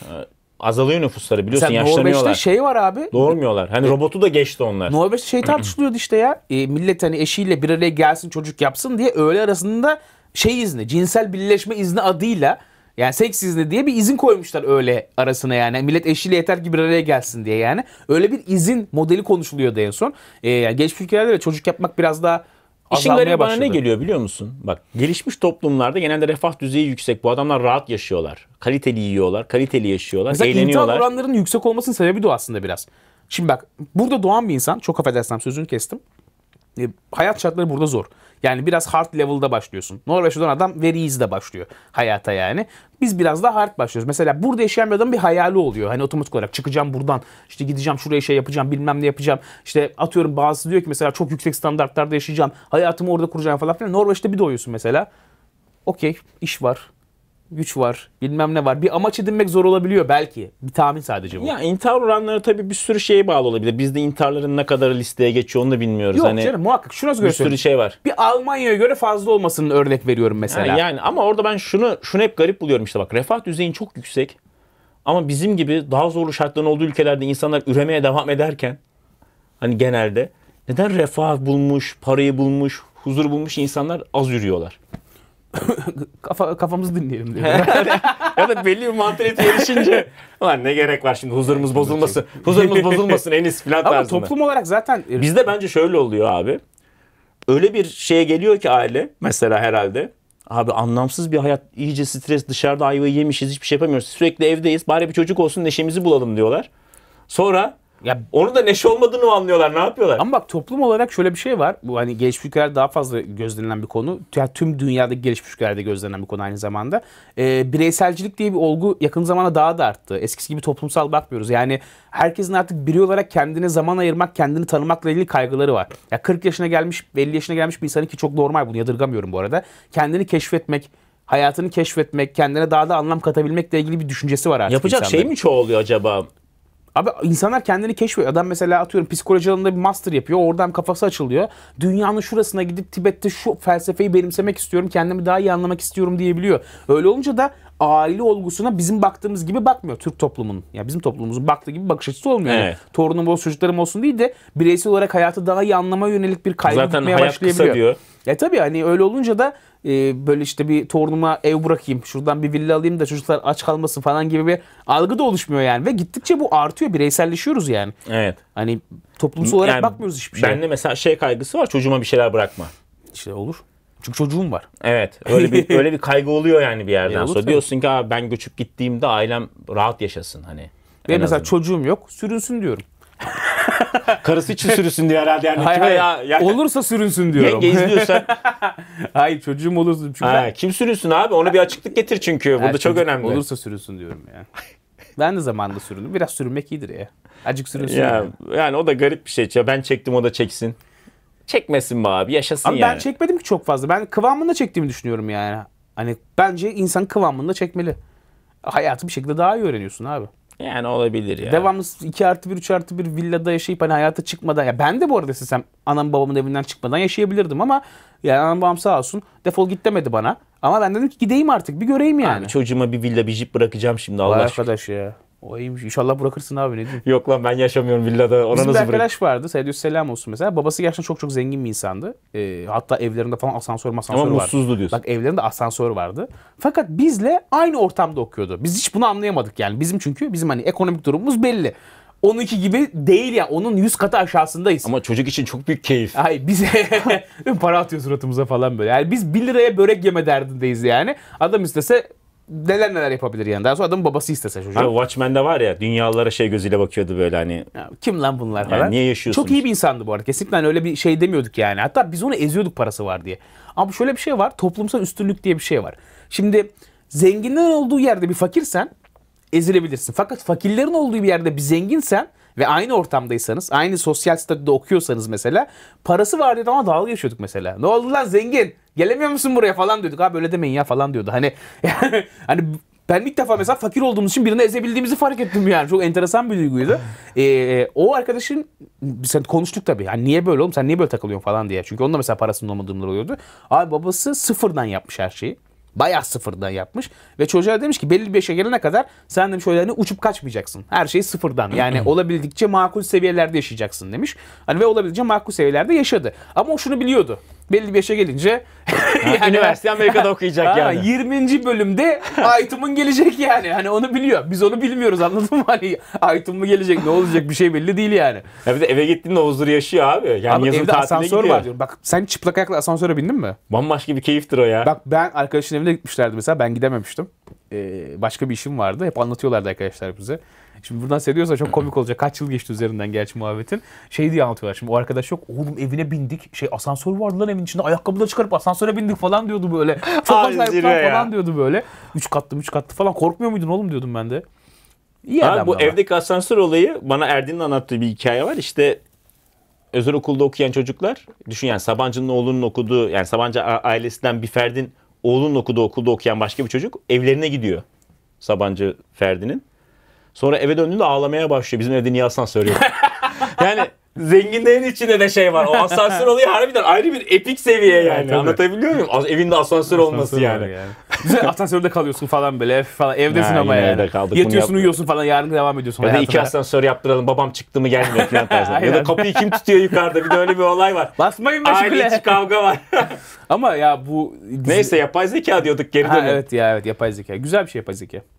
azalıyor nüfusları biliyorsun Mesela yaşlanıyorlar. Norveç'te şey var abi. Doğurmuyorlar. Hani e, robotu da geçti onlar. Norveç'te şey tartışılıyordu işte ya. E, millet hani eşiyle bir araya gelsin çocuk yapsın diye öğle arasında şey izni, cinsel birleşme izni adıyla yani seks izni diye bir izin koymuşlar öyle arasına yani. Millet eşiyle yeter ki bir araya gelsin diye yani. Öyle bir izin modeli konuşuluyordu en son. Ee, yani genç ülkelerde de çocuk yapmak biraz daha İşin garibi bana ne geliyor biliyor musun? Bak gelişmiş toplumlarda genelde refah düzeyi yüksek. Bu adamlar rahat yaşıyorlar. Kaliteli yiyorlar, kaliteli yaşıyorlar, Mesela eğleniyorlar. Mesela oranlarının yüksek olmasının sebebi de aslında biraz. Şimdi bak burada doğan bir insan, çok affedersem sözünü kestim. E, hayat şartları burada zor. Yani biraz hard level'da başlıyorsun. Norveç'te olan adam very easy'de başlıyor hayata yani. Biz biraz daha hard başlıyoruz. Mesela burada yaşayan bir adamın bir hayali oluyor. Hani otomatik olarak çıkacağım buradan, işte gideceğim şuraya şey yapacağım, bilmem ne yapacağım. İşte atıyorum bazısı diyor ki mesela çok yüksek standartlarda yaşayacağım, hayatımı orada kuracağım falan filan. Norveç'te bir doyuyorsun mesela. Okey, iş var, güç var, bilmem ne var. Bir amaç edinmek zor olabiliyor belki. Bir tahmin sadece bu. Ya intihar oranları tabii bir sürü şeye bağlı olabilir. Biz de intiharların ne kadar listeye geçiyor onu da bilmiyoruz. Yok hani, canım muhakkak şuna göre. Bir sürü şey var. Bir Almanya'ya göre fazla olmasının örnek veriyorum mesela. Yani, yani ama orada ben şunu şunu hep garip buluyorum işte bak. Refah düzeyin çok yüksek. Ama bizim gibi daha zorlu şartların olduğu ülkelerde insanlar üremeye devam ederken hani genelde neden refah bulmuş, parayı bulmuş, huzur bulmuş insanlar az yürüyorlar? (laughs) kafa, kafamızı dinleyelim diyor. (laughs) ya da belli bir mantaliteye erişince lan ne gerek var şimdi huzurumuz bozulmasın. (laughs) huzurumuz bozulmasın Enis falan tarzında. Ama toplum olarak zaten bizde bence şöyle oluyor abi. Öyle bir şeye geliyor ki aile mesela herhalde. Abi anlamsız bir hayat, iyice stres, dışarıda ayva yemişiz, hiçbir şey yapamıyoruz. Sürekli evdeyiz. Bari bir çocuk olsun, neşemizi bulalım diyorlar. Sonra ya onu da neşe olmadığını anlıyorlar. Ne yapıyorlar? Ama bak toplum olarak şöyle bir şey var. Bu hani gelişmiş ülkelerde daha fazla gözlenen bir konu. Yani tüm dünyada gelişmiş ülkelerde gözlenen bir konu aynı zamanda. Ee, bireyselcilik diye bir olgu yakın zamana daha da arttı. Eskisi gibi toplumsal bakmıyoruz. Yani herkesin artık biri olarak kendine zaman ayırmak, kendini tanımakla ilgili kaygıları var. Ya yani 40 yaşına gelmiş, 50 yaşına gelmiş bir insanın ki çok normal bunu yadırgamıyorum bu arada. Kendini keşfetmek, hayatını keşfetmek, kendine daha da anlam katabilmekle ilgili bir düşüncesi var artık Yapacak şey insanların. şey mi çoğalıyor acaba? Abi insanlar kendini keşfediyor. Adam mesela atıyorum psikoloji alanında bir master yapıyor. Oradan kafası açılıyor. Dünyanın şurasına gidip Tibet'te şu felsefeyi benimsemek istiyorum. Kendimi daha iyi anlamak istiyorum diyebiliyor. Öyle olunca da aile olgusuna bizim baktığımız gibi bakmıyor Türk toplumun, Ya bizim toplumumuzun baktığı gibi bakış açısı olmuyor. Evet. Yani torunum olsun, çocuklarım olsun değil de bireysel olarak hayatı daha iyi anlamaya yönelik bir kaygı Zaten gitmeye başlayabiliyor. Zaten hayat kısa diyor. Ya e tabii hani öyle olunca da e, böyle işte bir torunuma ev bırakayım, şuradan bir villa alayım da çocuklar aç kalmasın falan gibi bir algı da oluşmuyor yani. Ve gittikçe bu artıyor, bireyselleşiyoruz yani. Evet. Hani toplumsal olarak yani bakmıyoruz hiçbir şeye. Bende mesela şey kaygısı var, çocuğuma bir şeyler bırakma. İşte olur. Çünkü çocuğum var. Evet. Öyle bir (laughs) öyle bir kaygı oluyor yani bir yerden e, sonra. Tabii. Diyorsun ki ben göçüp gittiğimde ailem rahat yaşasın hani. Ve mesela azından. çocuğum yok. Sürünsün diyorum. (laughs) Karısı için sürünsün diyor herhalde yani. Hayır, hayır. Ya, yani... Olursa sürünsün diyorum. Yenge izliyorsa. (laughs) hayır çocuğum olursa. Çünkü ha, ben... Kim sürünsün abi? Ona bir açıklık getir çünkü. Burada yani çok önemli. Olursa sürünsün diyorum ya. Ben de zamanında süründüm. Biraz sürünmek iyidir ya. Acık sürünsün. Ya, yani. yani o da garip bir şey. Ya ben çektim o da çeksin. Çekmesin mi abi? Yaşasın abi yani. Ben çekmedim ki çok fazla. Ben kıvamında çektiğimi düşünüyorum yani. Hani bence insan kıvamında çekmeli. Hayatı bir şekilde daha iyi öğreniyorsun abi. Yani olabilir ya. Devamlı 2 artı 1, 3 artı 1 villada yaşayıp hani hayata çıkmadan. Ya ben de bu arada istesem anam babamın evinden çıkmadan yaşayabilirdim ama yani anam babam sağ olsun defol git demedi bana. Ama ben dedim ki gideyim artık bir göreyim yani. Abi çocuğuma bir villa bir jip bırakacağım şimdi Allah aşkına. Arkadaş ya. O iyiymiş. İnşallah bırakırsın abi ne diyeyim. Yok lan ben yaşamıyorum villada. Ona Bizim nasıl bir arkadaş vardı. Seyyidü Selam olsun mesela. Babası gerçekten çok çok zengin bir insandı. Ee, hatta evlerinde falan asansör masansör vardı. Ama mutsuzdu vardı. diyorsun. Bak evlerinde asansör vardı. Fakat bizle aynı ortamda okuyordu. Biz hiç bunu anlayamadık yani. Bizim çünkü bizim hani ekonomik durumumuz belli. Onunki gibi değil ya. Onun yüz katı aşağısındayız. Ama çocuk için çok büyük keyif. Ay bize (laughs) para atıyor suratımıza falan böyle. Yani biz bir liraya börek yeme derdindeyiz yani. Adam istese neler neler yapabilir yani. Daha sonra adamın babası istese çocuğu. Abi Watchmen'de var ya dünyalara şey gözüyle bakıyordu böyle hani. Ya, kim lan bunlar falan. Yani niye yaşıyorsunuz? Çok iyi bir insandı bu arada. Kesinlikle hani öyle bir şey demiyorduk yani. Hatta biz onu eziyorduk parası var diye. Ama şöyle bir şey var. Toplumsal üstünlük diye bir şey var. Şimdi zenginlerin olduğu yerde bir fakirsen ezilebilirsin. Fakat fakirlerin olduğu bir yerde bir zenginsen ve aynı ortamdaysanız, aynı sosyal statüde okuyorsanız mesela parası var diye ama dalga geçiyorduk mesela. Ne oldu lan zengin? Gelemiyor musun buraya falan diyorduk. Abi öyle demeyin ya falan diyordu. Hani (laughs) yani, hani ben ilk defa mesela fakir olduğumuz için birini ezebildiğimizi fark ettim yani. Çok enteresan bir duyguydu. (sighs) Ee, o arkadaşın sen hani konuştuk tabii. Hani niye böyle oğlum sen niye böyle takılıyorsun falan diye. Çünkü onda mesela parasının olmadığı durumlar oluyordu. Abi babası sıfırdan yapmış her şeyi. Bayağı sıfırdan yapmış. Ve çocuğa demiş ki belli bir yaşa gelene kadar sen demiş öyle hani uçup kaçmayacaksın. Her şeyi sıfırdan. Yani (clears throat) olabildikçe makul seviyelerde yaşayacaksın demiş. Hani ve olabildikçe makul seviyelerde yaşadı. Ama o şunu biliyordu belli bir yaşa gelince (laughs) yani üniversite Amerika'da okuyacak ha, yani. 20. bölümde Aytum'un gelecek yani. Hani onu biliyor. Biz onu bilmiyoruz anladın mı? Hani Aytum mu gelecek ne olacak bir şey belli değil yani. Ya bir de eve gittiğinde o huzur yaşıyor abi. Yani abi yazın evde asansör gidiyor. var diyorum. Bak sen çıplak ayakla asansöre bindin mi? Bambaşka bir keyiftir o ya. Bak ben arkadaşın evine gitmişlerdi mesela ben gidememiştim. E, başka bir işim vardı. Hep anlatıyorlardı arkadaşlar bize. Şimdi buradan seviyorsa çok komik olacak. Kaç yıl geçti üzerinden gerçi muhabbetin. Şey diye anlatıyorlar şimdi o arkadaş yok. Oğlum evine bindik. Şey asansör vardı lan evin içinde. Ayakkabıları çıkarıp asansöre bindik falan diyordu böyle. Çok (laughs) acayip falan diyordu böyle. Üç katlı üç katlı falan. Korkmuyor muydun oğlum diyordum ben de. İyi Abi bu ama. evdeki asansör olayı bana Erdin'in anlattığı bir hikaye var. İşte özel okulda okuyan çocuklar düşün yani Sabancı'nın oğlunun okuduğu yani Sabancı ailesinden bir ferdin oğlunun okuduğu okulda okuyan başka bir çocuk evlerine gidiyor. Sabancı Ferdi'nin. Sonra eve döndüğünde ağlamaya başlıyor. Bizim evde niye asansör (laughs) yani zenginlerin içinde de şey var. O asansör olayı harbiden ayrı bir epik seviye yani. Evet, Anlatabiliyor muyum? Evinde asansör, asansör olması yani. yani asansörde kalıyorsun falan böyle falan. Evdesin Ha, ama yani. evde kaldık, Yatıyorsun uyuyorsun falan yarın devam ediyorsun. Ya da iki asansör yaptıralım babam çıktı mı gelmiyor falan (laughs) tarzında. ya da Aynen. kapıyı kim tutuyor yukarıda bir de öyle bir olay var. Basmayın Aile meşgule. içi kavga var. (laughs) Ama ya bu... dizi- Neyse yapay zeka diyorduk geri Ha, evet ya evet yapay zeka. Güzel bir şey yapay zeka. (laughs)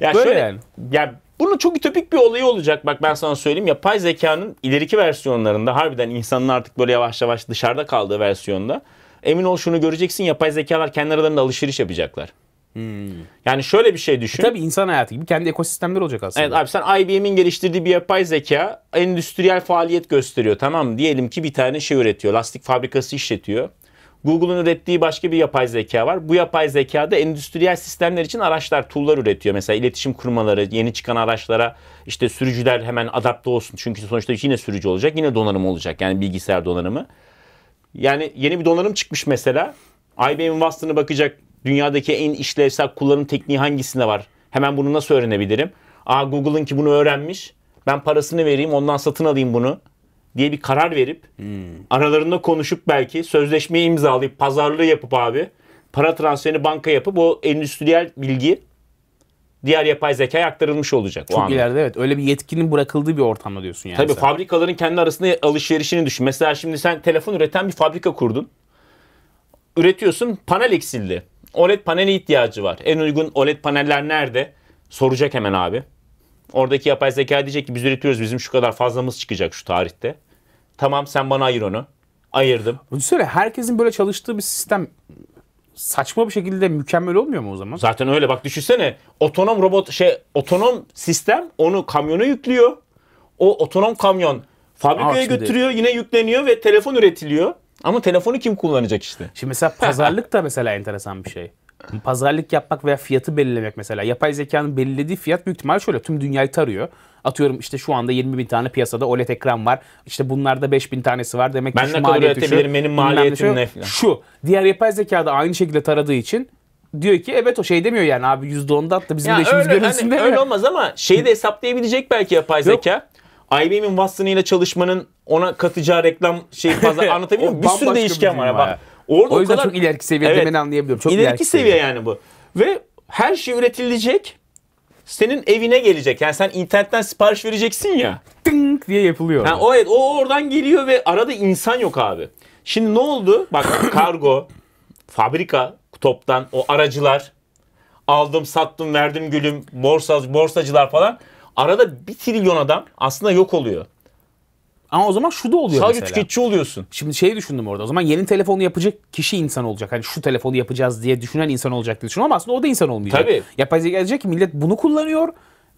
Ya Böyle şöyle, yani. ya bunun çok ütopik bir olayı olacak. Bak ben sana söyleyeyim. Yapay zekanın ileriki versiyonlarında harbiden insanın artık böyle yavaş yavaş dışarıda kaldığı versiyonda emin ol şunu göreceksin yapay zekalar kendi aralarında alışveriş yapacaklar. Hmm. Yani şöyle bir şey düşün. E tabii insan hayatı gibi kendi ekosistemler olacak aslında. Evet abi sen IBM'in geliştirdiği bir yapay zeka endüstriyel faaliyet gösteriyor tamam Diyelim ki bir tane şey üretiyor. Lastik fabrikası işletiyor. Google'un ürettiği başka bir yapay zeka var. Bu yapay zekada endüstriyel sistemler için araçlar, tool'lar üretiyor. Mesela iletişim kurmaları, yeni çıkan araçlara işte sürücüler hemen adapte olsun. Çünkü sonuçta yine sürücü olacak, yine donanım olacak. Yani bilgisayar donanımı. Yani yeni bir donanım çıkmış mesela. IBM'in Watson bakacak dünyadaki en işlevsel kullanım tekniği hangisinde var? Hemen bunu nasıl öğrenebilirim? Aa Google'ın ki bunu öğrenmiş. Ben parasını vereyim ondan satın alayım bunu diye bir karar verip hmm. aralarında konuşup belki sözleşmeyi imzalayıp pazarlığı yapıp abi para transferini banka yapıp o endüstriyel bilgi diğer yapay zekaya aktarılmış olacak. Çok o ileride evet. Öyle bir yetkinin bırakıldığı bir ortamda diyorsun yani. Tabii sen. fabrikaların kendi arasında alışverişini düşün. Mesela şimdi sen telefon üreten bir fabrika kurdun. Üretiyorsun panel eksildi. OLED paneli ihtiyacı var. En uygun OLED paneller nerede? Soracak hemen abi. Oradaki yapay zeka diyecek ki biz üretiyoruz bizim şu kadar fazlamız çıkacak şu tarihte. Tamam sen bana ayır onu. Ayırdım. Söyle herkesin böyle çalıştığı bir sistem saçma bir şekilde mükemmel olmuyor mu o zaman? Zaten öyle bak düşünsene otonom robot şey otonom sistem onu kamyona yüklüyor. O otonom kamyon fabrikaya Aa, şimdi- götürüyor yine yükleniyor ve telefon üretiliyor. Ama telefonu kim kullanacak işte? Şimdi mesela pazarlık da mesela enteresan bir şey. Pazarlık yapmak veya fiyatı belirlemek mesela. Yapay zekanın belirlediği fiyat büyük ihtimal şöyle tüm dünyayı tarıyor. Atıyorum işte şu anda 20 bin tane piyasada OLED ekran var. İşte bunlarda 5 bin tanesi var. Demek ki ben şu ne kadar üretebilirim benim maliyetim ne falan. Şu diğer yapay zeka da aynı şekilde taradığı için diyor ki evet o şey demiyor yani abi %10'da hatta bizim ya de işimiz öyle, görülsün hani, Öyle olmaz ama şeyi de hesaplayabilecek belki yapay zeka. Yok. IBM'in Watson ile çalışmanın ona katacağı reklam şey fazla (laughs) anlatabiliyor muyum? bir sürü değişken var. Bak, orada o yüzden o kadar... çok ileriki seviyede evet, beni anlayabiliyorum. Çok ileriki, ileriki seviye, seviye yani bu. Ve her şey üretilecek senin evine gelecek. Yani sen internetten sipariş vereceksin ya. Tınk diye yapılıyor. Yani o evet o oradan geliyor ve arada insan yok abi. Şimdi ne oldu? Bak (coughs) kargo, fabrika, toptan o aracılar aldım, sattım, verdim gülüm, borsa, borsacılar falan. Arada bir trilyon adam aslında yok oluyor. Ama o zaman şu da oluyor Sadece mesela. tüketici oluyorsun. Şimdi şey düşündüm orada. O zaman yeni telefonu yapacak kişi insan olacak. Hani şu telefonu yapacağız diye düşünen insan olacak diye düşünüyorum ama aslında o da insan olmayacak. Tabii. Yapay zeka gelecek ki millet bunu kullanıyor.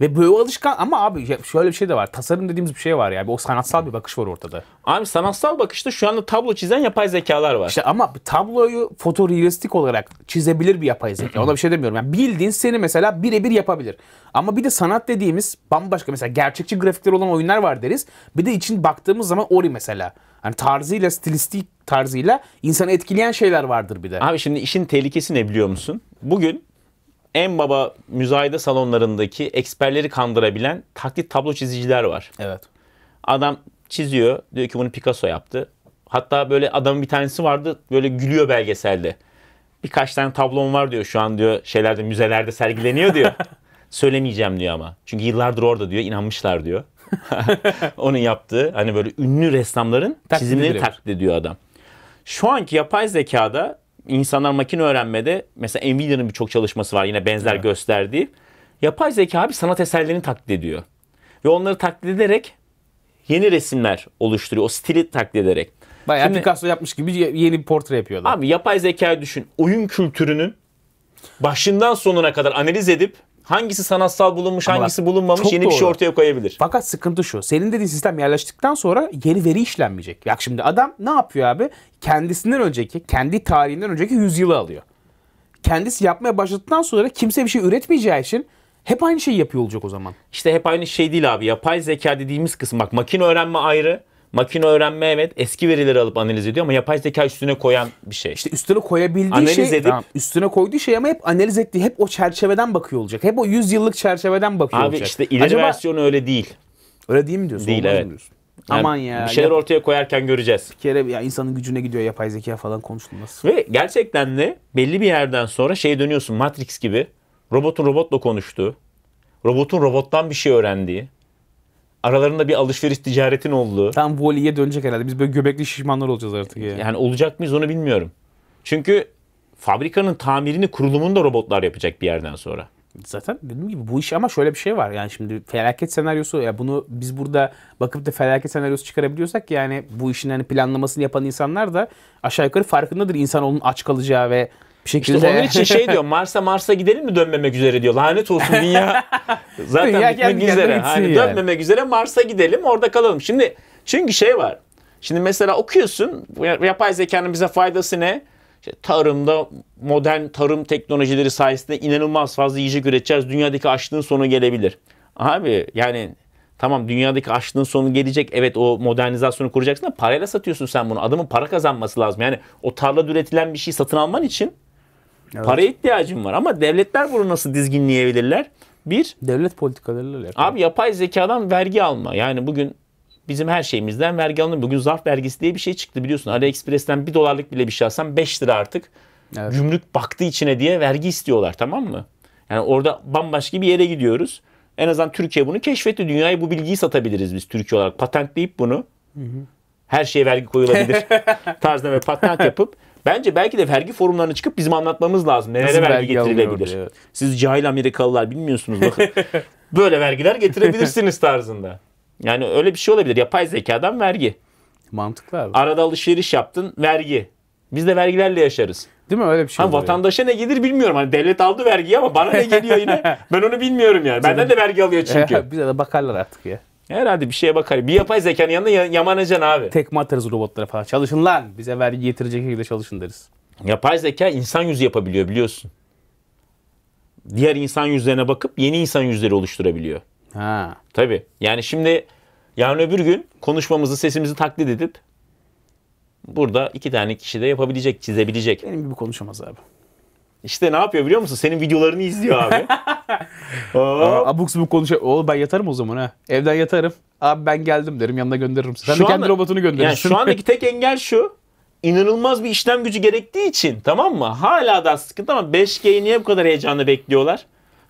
Ve böyle alışkan ama abi şöyle bir şey de var. Tasarım dediğimiz bir şey var ya. Yani. O sanatsal bir bakış var ortada. Abi sanatsal bakışta şu anda tablo çizen yapay zekalar var. İşte ama tabloyu fotorealistik olarak çizebilir bir yapay zeka. Ona bir şey demiyorum. Yani bildiğin seni mesela birebir yapabilir. Ama bir de sanat dediğimiz bambaşka. Mesela gerçekçi grafikler olan oyunlar var deriz. Bir de için baktığımız zaman Ori mesela. Hani tarzıyla, stilistik tarzıyla insanı etkileyen şeyler vardır bir de. Abi şimdi işin tehlikesi ne biliyor musun? Bugün en baba müzayede salonlarındaki eksperleri kandırabilen taklit tablo çiziciler var. Evet. Adam çiziyor. Diyor ki bunu Picasso yaptı. Hatta böyle adamın bir tanesi vardı. Böyle gülüyor belgeselde. Birkaç tane tablom var diyor şu an diyor şeylerde müzelerde sergileniyor diyor. (laughs) Söylemeyeceğim diyor ama. Çünkü yıllardır orada diyor inanmışlar diyor. (laughs) Onun yaptığı hani böyle ünlü ressamların taklit çizimleri taklit ediyor adam. Şu anki yapay zekada insanlar makine öğrenmede mesela Nvidia'nın birçok çalışması var yine benzer evet. gösterdiği. Yapay zeka abi sanat eserlerini taklit ediyor. Ve onları taklit ederek yeni resimler oluşturuyor. O stili taklit ederek. Bayağı Şimdi, Picasso yapmış gibi yeni bir portre yapıyorlar. Abi yapay zekayı düşün. Oyun kültürünün başından sonuna kadar analiz edip hangisi sanatsal bulunmuş, Ama hangisi bulunmamış yeni doğru. bir şey ortaya koyabilir. Fakat sıkıntı şu. Senin dediğin sistem yerleştikten sonra yeni veri işlenmeyecek. Bak şimdi adam ne yapıyor abi? Kendisinden önceki, kendi tarihinden önceki yüzyılı alıyor. Kendisi yapmaya başladıktan sonra kimse bir şey üretmeyeceği için hep aynı şeyi yapıyor olacak o zaman. İşte hep aynı şey değil abi. Yapay zeka dediğimiz kısım bak makine öğrenme ayrı makine öğrenme evet eski verileri alıp analiz ediyor ama yapay zeka üstüne koyan bir şey. İşte üstüne koyabildiği analiz şey. Edip, tamam, üstüne koyduğu şey ama hep analiz ettiği, hep o çerçeveden bakıyor olacak. Hep o 100 yıllık çerçeveden bakıyor Abi olacak. Abi işte ileri Acaba, versiyonu öyle değil. Öyle değil mi diyorsun? Değil Olmaz evet. Diyorsun. Yani Aman ya. Bir şeyler yap- ortaya koyarken göreceğiz. Bir kere ya insanın gücüne gidiyor yapay zeka falan konuşulması. Ve gerçekten de belli bir yerden sonra şey dönüyorsun Matrix gibi. Robotun robotla konuştuğu, robotun robottan bir şey öğrendiği, Aralarında bir alışveriş ticaretin olduğu. Tam voliye dönecek herhalde. Biz böyle göbekli şişmanlar olacağız artık Yani. yani olacak mıyız onu bilmiyorum. Çünkü fabrikanın tamirini, kurulumunu da robotlar yapacak bir yerden sonra. Zaten dediğim gibi bu iş ama şöyle bir şey var. Yani şimdi felaket senaryosu ya bunu biz burada bakıp da felaket senaryosu çıkarabiliyorsak yani bu işin hani planlamasını yapan insanlar da aşağı yukarı farkındadır insan onun aç kalacağı ve bir şekilde. İşte onun için şey diyor Mars'a Mars'a gidelim mi dönmemek üzere diyor. Lanet olsun dünya (laughs) zaten dünya bitmek üzere. Hani yani. dönmemek üzere Mars'a gidelim orada kalalım. Şimdi çünkü şey var. Şimdi mesela okuyorsun yapay zekanın bize faydası ne? İşte tarımda modern tarım teknolojileri sayesinde inanılmaz fazla yiyecek üreteceğiz. Dünyadaki açlığın sonu gelebilir. Abi yani Tamam dünyadaki açlığın sonu gelecek. Evet o modernizasyonu kuracaksın da parayla satıyorsun sen bunu. Adamın para kazanması lazım. Yani o tarlada üretilen bir şey satın alman için Evet. Para ihtiyacım var ama devletler bunu nasıl dizginleyebilirler? Bir, devlet politikalarıyla alakalı. Abi yapay zekadan vergi alma. Yani bugün bizim her şeyimizden vergi alınıyor. Bugün zarf vergisi diye bir şey çıktı biliyorsun. AliExpress'ten bir dolarlık bile bir şey alsan 5 lira artık evet. gümrük baktı içine diye vergi istiyorlar tamam mı? Yani orada bambaşka bir yere gidiyoruz. En azından Türkiye bunu keşfetti. Dünyaya bu bilgiyi satabiliriz biz Türkiye olarak. Patentleyip bunu. Hı hı. Her şeye vergi koyulabilir (laughs) tarzda ve patent yapıp Bence belki de vergi forumlarına çıkıp bizim anlatmamız lazım. Nelere Nasıl vergi, vergi getirilebilir? Diye. Siz cahil Amerikalılar bilmiyorsunuz bakın. (laughs) Böyle vergiler getirebilirsiniz tarzında. Yani öyle bir şey olabilir. Yapay zekadan vergi. Mantıklı abi. Arada alışveriş yaptın vergi. Biz de vergilerle yaşarız. Değil mi öyle bir şey? Hani vatandaşa ne gelir bilmiyorum. Hani devlet aldı vergiyi ama bana ne geliyor yine (laughs) ben onu bilmiyorum yani. Benden de vergi alıyor çünkü. (laughs) Bize de bakarlar artık ya. Herhalde bir şeye bakar. Bir yapay zekanın yanında yamanacaksın abi. Tekme atarız robotlara falan. Çalışın lan. Bize vergi getirecek şekilde çalışın deriz. Yapay zeka insan yüzü yapabiliyor biliyorsun. Diğer insan yüzlerine bakıp yeni insan yüzleri oluşturabiliyor. Ha. Tabii. Yani şimdi yarın öbür gün konuşmamızı, sesimizi taklit edip burada iki tane kişi de yapabilecek, çizebilecek. Benim gibi konuşamaz abi. İşte ne yapıyor biliyor musun? Senin videolarını izliyor abi. (laughs) Aa, abuk subuk konuşuyor. Oğlum ben yatarım o zaman ha. Evden yatarım. Abi ben geldim derim yanına gönderirim. Sen şu de kendi anda, robotunu gönderirsin. Yani şu andaki tek engel şu. İnanılmaz bir işlem gücü gerektiği için tamam mı? Hala da sıkıntı ama 5G'yi niye bu kadar heyecanla bekliyorlar?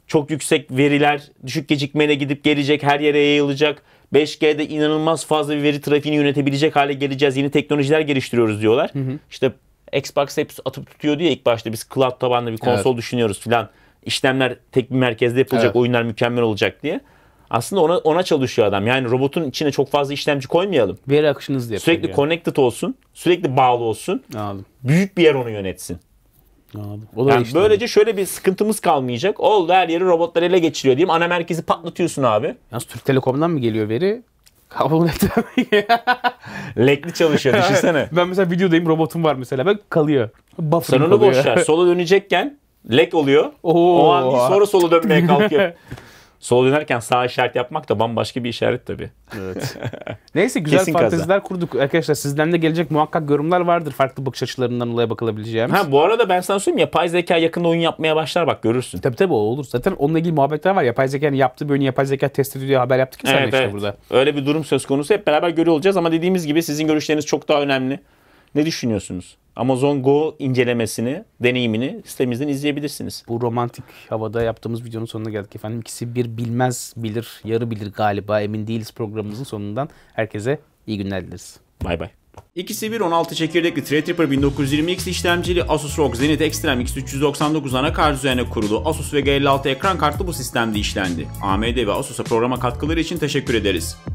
Çok yüksek veriler, düşük gecikmeyle gidip gelecek, her yere yayılacak. 5G'de inanılmaz fazla bir veri trafiğini yönetebilecek hale geleceğiz. Yeni teknolojiler geliştiriyoruz diyorlar. Hı hı. İşte Xbox hep atıp tutuyor diye ilk başta biz cloud tabanlı bir konsol evet. düşünüyoruz filan. İşlemler tek bir merkezde yapılacak, evet. oyunlar mükemmel olacak diye. Aslında ona ona çalışıyor adam. Yani robotun içine çok fazla işlemci koymayalım. Veri akışınız diye. Sürekli yani. connected olsun, sürekli bağlı olsun. Anladım. Büyük bir yer onu yönetsin. Anladım. O da yani işte böylece abi. şöyle bir sıkıntımız kalmayacak. Oldu her yeri robotlar ele geçiriyor diyeyim. Ana merkezi patlatıyorsun abi. Yalnız Türk Telekom'dan mı geliyor veri? Kablo net (laughs) Lekli çalışıyor düşünsene. ben mesela videodayım robotum var mesela. Ben kalıyor. Buffer'ım Sen onu boş ver. Sola dönecekken lek oluyor. Oo. O an bir sonra sola dönmeye kalkıyor. (laughs) sol dönerken sağ işaret yapmak da bambaşka bir işaret tabii. Evet. (laughs) Neyse güzel Kesin fanteziler kaza. kurduk. Arkadaşlar sizden de gelecek muhakkak yorumlar vardır farklı bakış açılarından olaya bakılabileceğimiz. Ha bu arada ben sana söyleyeyim yapay zeka yakında oyun yapmaya başlar bak görürsün. Tabii tabii o olur. Zaten onunla ilgili muhabbetler var. Yapay zekanın yaptığı bir oyunu yapay zeka test ediyor diye haber yaptık ki evet, sen evet. işte burada. Öyle bir durum söz konusu. Hep beraber görüyor olacağız ama dediğimiz gibi sizin görüşleriniz çok daha önemli. Ne düşünüyorsunuz? Amazon Go incelemesini, deneyimini sitemizden izleyebilirsiniz. Bu romantik havada yaptığımız videonun sonuna geldik efendim. İkisi bir bilmez bilir, yarı bilir galiba emin değiliz programımızın sonundan. Herkese iyi günler dileriz. Bay bay. İkisi bir 16 çekirdekli Threadripper 1920X işlemcili Asus ROG Zenith Extreme X399 anakart üzerine kurulu Asus Vega 56 ekran kartlı bu sistemde işlendi. AMD ve Asus'a programa katkıları için teşekkür ederiz.